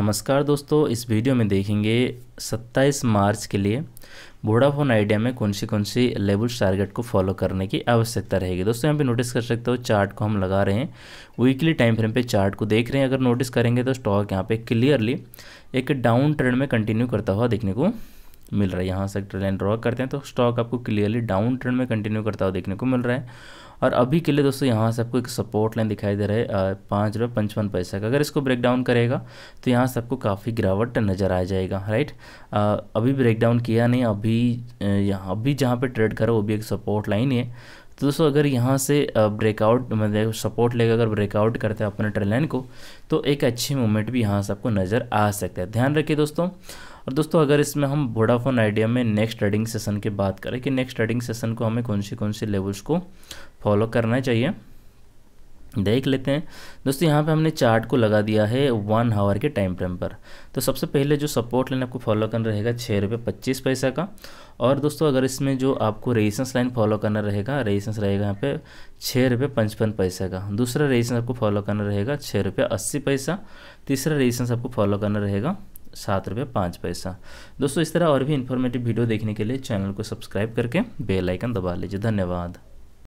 नमस्कार दोस्तों इस वीडियो में देखेंगे 27 मार्च के लिए वोडाफोन आइडिया में कौन सी कौन सी लेवल्स टारगेट को फॉलो करने की आवश्यकता रहेगी दोस्तों यहाँ पे नोटिस कर सकते हो चार्ट को हम लगा रहे हैं वीकली टाइम फ्रेम पे चार्ट को देख रहे हैं अगर नोटिस करेंगे तो स्टॉक यहाँ पे क्लियरली एक डाउन ट्रेंड में कंटिन्यू करता हुआ देखने को मिल रहा है यहाँ से ट्रेड लाइन ड्रॉ करते हैं तो स्टॉक आपको क्लियरली डाउन ट्रेंड में कंटिन्यू करता हुआ देखने को मिल रहा है और अभी के लिए दोस्तों यहाँ से आपको एक सपोर्ट लाइन दिखाई दे रहा है पाँच रुपये पंचवन पैसा का अगर इसको ब्रेक डाउन करेगा तो यहाँ से आपको काफ़ी गिरावट नज़र आ जाएगा राइट आ, अभी ब्रेक डाउन किया नहीं अभी यहाँ अभी जहाँ पर ट्रेड करो वो भी एक सपोर्ट लाइन है तो दोस्तों अगर यहाँ से ब्रेकआउट मतलब सपोर्ट लेकर अगर ब्रेकआउट करते हैं अपने ट्रेन लाइन को तो एक अच्छी मूवमेंट भी यहाँ से आपको नज़र आ सकता है ध्यान रखिए दोस्तों और दोस्तों अगर इसमें हम वोडाफोन आइडिया में नेक्स्ट ट्रेडिंग सेशन की बात करें कि नेक्स्ट ट्रेडिंग सेशन को हमें कौन सी कौन सी लेवल्स को फॉलो करना चाहिए देख लेते हैं दोस्तों यहाँ पे हमने चार्ट को लगा दिया है वन हावर के टाइम फ्रेम पर तो सबसे पहले जो सपोर्ट लाइन आपको फॉलो करना रहेगा छः रुपये पच्चीस पैसा का और दोस्तों अगर इसमें जो आपको रेजिस्टेंस लाइन फॉलो करना रहेगा रेजिस्टेंस रहेगा यहाँ पे छः रुपये पचपन पैसा का दूसरा रेजिस्टेंस आपको फॉलो करना रहेगा छः रुपये अस्सी पैसा तीसरा रेजिस्टेंस आपको फॉलो करना रहेगा सात रुपये पाँच पैसा दोस्तों इस तरह और भी इन्फॉर्मेटिव वीडियो देखने के लिए चैनल को सब्सक्राइब करके बेल आइकन दबा लीजिए धन्यवाद